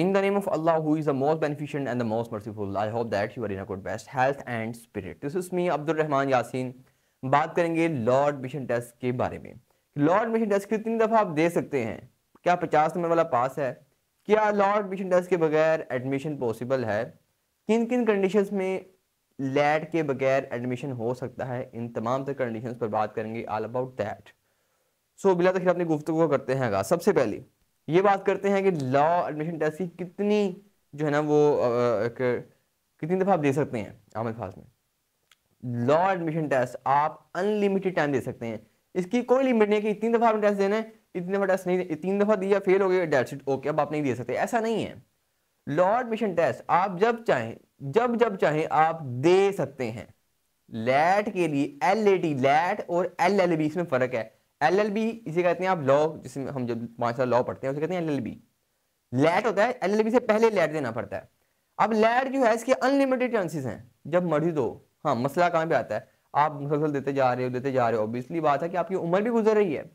In the name of Allah, who is the most beneficent and the most merciful, I hope that you are in a good best health and spirit. This is me, Abdul Rahman Yasin. बात करेंगे Lord mission test के बारे में Lord mission test कितनी दफ़ा आप दे सकते हैं क्या पचास नंबर वाला पास है क्या लॉर्ड मिशन टेस्ट के बगैर एडमिशन पॉसिबल है किन किन कंडीशंस में लैड के बगैर एडमिशन हो सकता है इन तमाम तर कंडीशंस पर बात करेंगे ऑल अबाउट दैट सो बिला तो तखिर अपनी गुफ्तु करते हैं सबसे पहले ये बात करते हैं कि लॉ एडमिशन टेस्ट की कितनी जो है ना वो एक कितनी दफ़ा आप दे सकते हैं आम अल्फाज में लॉ एडमिशन टेस्ट आप अनलिमिटेड टाइम दे सकते हैं इसकी कोई लिमिट नहीं है कि इतनी दफ़ा आपने टेस्ट देना है इतनी दफ़ा टेस्ट नहीं तीन दफ़ा दिया फेल हो गया डेट शीट ओके अब आप नहीं दे सकते ऐसा नहीं है लॉ एडमिशन टेस्ट आप जब चाहें जब जब चाहें आप दे सकते हैं लेट के लिए एल ए टी लेट और एल एल बी इसमें फ़र्क है एल एल बी इसे कहते हैं आप लॉ जिसमें हम जब साल लॉ पढ़ते हैं उसे कहते हैं एल एल बी लैट होता है एल एल बी से पहले लैट देना पड़ता है अब लैट जो है इसके अनलिमिटेड चांसेस हैं जब मर्जी दो हाँ मसला कहाँ पे आता है आप मुसलसल देते जा रहे हो देते जा रहे हो ऑब्वियसली बात है कि आपकी उम्र भी गुजर रही है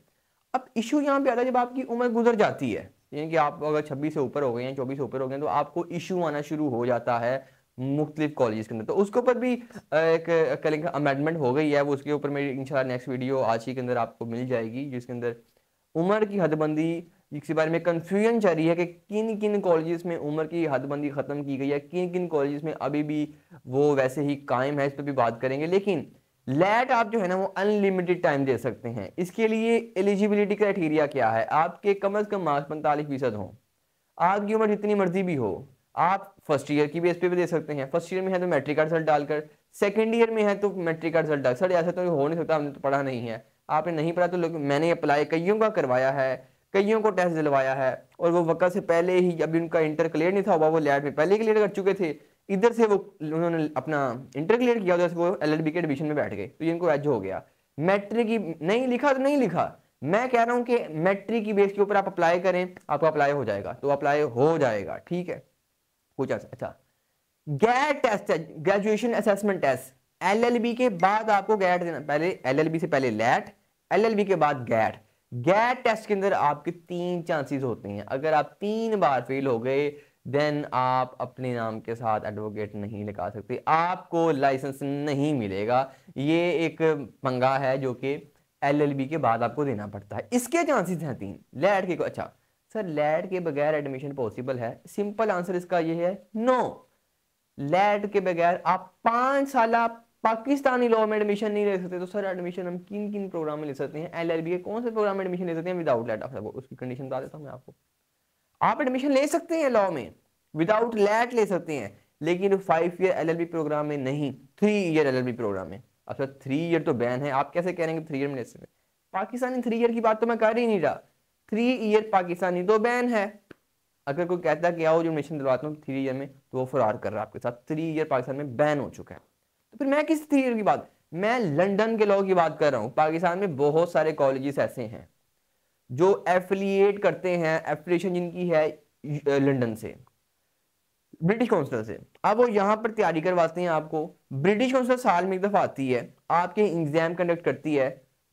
अब इशू यहाँ पे आता है जब आपकी उम्र गुजर जाती है यानी कि आप अगर छब्बीस से ऊपर हो गए हैं चौबीस से ऊपर हो गए तो आपको इशू आना शुरू हो जाता है मुख्तलिफ कॉलेज के अंदर तो उसके ऊपर भी एक कलिंग अमेंडमेंट हो गई है वो उसके ऊपर मेरी इंशाल्लाह नेक्स्ट वीडियो आज ही के अंदर आपको मिल जाएगी जिसके अंदर उम्र की हदबंदी जिसके बारे में कन्फ्यूजन रही है कि किन किन कॉलेजेस में उम्र की हदबंदी ख़त्म की गई है किन किन कॉलेजेस में अभी भी वो वैसे ही कायम है इस पर भी बात करेंगे लेकिन लेट आप जो है ना वो अनलिमिटेड टाइम दे सकते हैं इसके लिए एलिजिबिलिटी क्राइटेरिया क्या है आपके कम अज़ कम मार्क्स पैंतालीस फीसद हों आपकी उम्र जितनी मर्जी भी हो आप फर्स्ट ईयर की बेस पे भी दे सकते हैं फर्स्ट ईयर में है तो मैट्रिक का रिजल्ट डालकर सेकेंड ईयर में है तो मैट्रिक का रिजल्ट डाल सर ऐसा तो हो नहीं सकता हमने तो पढ़ा नहीं है आपने नहीं पढ़ा तो मैंने अप्लाई कईयों का करवाया है कईयों को टेस्ट दिलवाया है और वो वक्त से पहले ही अभी उनका इंटर क्लियर नहीं था वो लैड में पहले क्लियर कर चुके थे इधर से वो उन्होंने अपना इंटर क्लियर किया उधर से वो एल के एडमिशन में बैठ गए तो इनको एज हो गया मैट्रिक की नहीं लिखा तो नहीं लिखा मैं कह रहा हूँ कि मैट्रिक की बेस के ऊपर आप अप्लाई करें आपको अप्लाई हो जाएगा तो अप्लाई हो जाएगा ठीक है पूछा जाता अच्छा GAT test graduation assessment test LLB के बाद आपको गैट देना पहले एलएलबी से पहले लैट एलएलबी के बाद गैट गैट टेस्ट के अंदर आपके तीन चांसेस होते हैं अगर आप तीन बार फेल हो गए देन आप अपने नाम के साथ एडवोकेट नहीं लगा सकते आपको लाइसेंस नहीं मिलेगा ये एक पंगा है जो कि एलएलबी के बाद आपको देना पड़ता है इसके चांसेस हैं तीन लैट के को अच्छा सर लैड के बगैर एडमिशन पॉसिबल है सिंपल आंसर इसका ये है नो लैड के बगैर आप पांच साल पाकिस्तानी लॉ में एडमिशन नहीं ले सकते तो सर एडमिशन हम किन किन प्रोग्राम में ले सकते हैं एल के कौन से प्रोग्राम में एडमिशन ले सकते हैं विदाउट लैट ऑफ उसकी कंडीशन बता देता हूँ मैं आपको आप एडमिशन ले सकते हैं लॉ में विदाउट लैट ले सकते हैं लेकिन फाइव ईयर एल प्रोग्राम में नहीं थ्री ईयर एल प्रोग्राम में अब सर थ्री ईयर तो बैन है आप कैसे कह रहे हैं थ्री ईयर में ले सकते हैं पाकिस्तानी थ्री ईयर की बात तो मैं कर ही नहीं रहा थ्री ईयर पाकिस्तानी तो बैन है अगर कोई कहता है कि आओ जो मिशन दिलवाता हूँ थ्री तो ईयर में तो वो फरार कर रहा है आपके साथ थ्री ईयर पाकिस्तान में बैन हो चुका है तो फिर मैं किस थ्री ईयर की बात मैं लंदन के लोगों की बात कर रहा हूँ पाकिस्तान में बहुत सारे कॉलेजेस ऐसे हैं जो एफिलिएट करते हैं एफिलिएशन जिनकी है लंदन से ब्रिटिश काउंसिल से अब वो यहाँ पर तैयारी करवाते हैं आपको ब्रिटिश काउंसिल साल में एक दफ़ा आती है आपके एग्जाम कंडक्ट करती है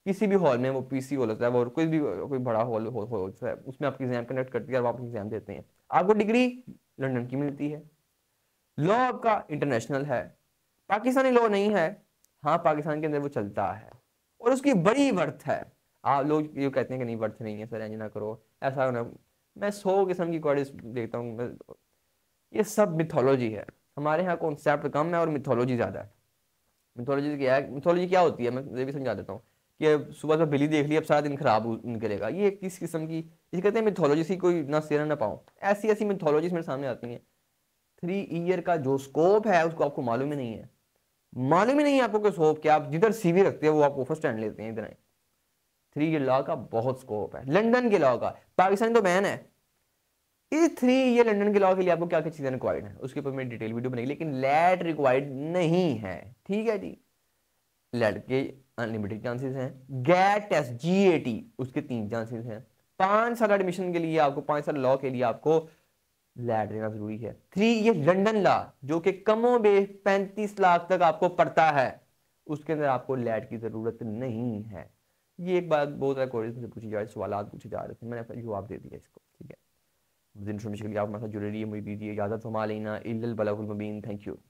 किसी भी हॉल में वो पीसी हॉल होता है और कोई भी कोई बड़ा हॉल होता है उसमें आपकी एग्जाम कंडक्ट करती है और आप एग्जाम देते हैं आपको डिग्री लंदन की मिलती है लॉ आपका इंटरनेशनल है पाकिस्तानी लॉ नहीं है हाँ पाकिस्तान के अंदर वो चलता है और उसकी बड़ी वर्थ है आप लोग ये कहते हैं कि नहीं वर्थ नहीं है सर ऐसा ना करो ऐसा ना मैं सौ किस्म की क्वारिस देखता हूँ ये सब मिथोलॉजी है हमारे यहाँ कॉन्सेप्ट कम है और मिथोलॉजी ज़्यादा है मिथोलॉजी क्या है मिथोलॉजी क्या होती है मैं ये भी समझा देता हूँ कि अब सुबह सुबह तो बिल्ली देख ली अब सारा दिन खराब करेगा ये किस किस्म की इसे कहते हैं मिथोलॉजी सी कोई ना सेरा ना पाऊँ ऐसी ऐसी मिथोलॉजीज मेरे सामने आती हैं थ्री ईयर का जो स्कोप है उसको आपको मालूम ही नहीं है मालूम ही नहीं है आपको कि स्कोप क्या आप जिधर सीवी रखते हैं वो आप ऑफर स्टैंड लेते हैं इधर थ्री ईयर लॉ का बहुत स्कोप है लंदन के लॉ का पाकिस्तान तो बैन है इस थ्री ईयर लंदन के लॉ के लिए आपको क्या क्या चीज़ें रिक्वायर्ड है उसके ऊपर मेरी डिटेल वीडियो बनेगी लेकिन लैट रिक्वायर्ड नहीं है ठीक है जी लड़के अनलिमिटेड चांसेस हैं GAT test G A T उसके तीन चांसेस हैं पांच साल एडमिशन के लिए आपको पांच साल लॉ के लिए आपको लैड देना जरूरी है थ्री ये लंडन लॉ जो कि कमो बेश पैंतीस लाख तक आपको पड़ता है उसके अंदर आपको लैड की ज़रूरत नहीं है ये एक बात बहुत सारे कॉलेज से पूछी जा रही है सवाल पूछे जा रहे थे मैंने अपना जवाब दे दिया इसको ठीक है इन्फॉर्मेशन के लिए आप हमारे साथ जुड़े रहिए मुझे दीजिए इजाज़त फमा लेना इल बलाबीन थैंक यू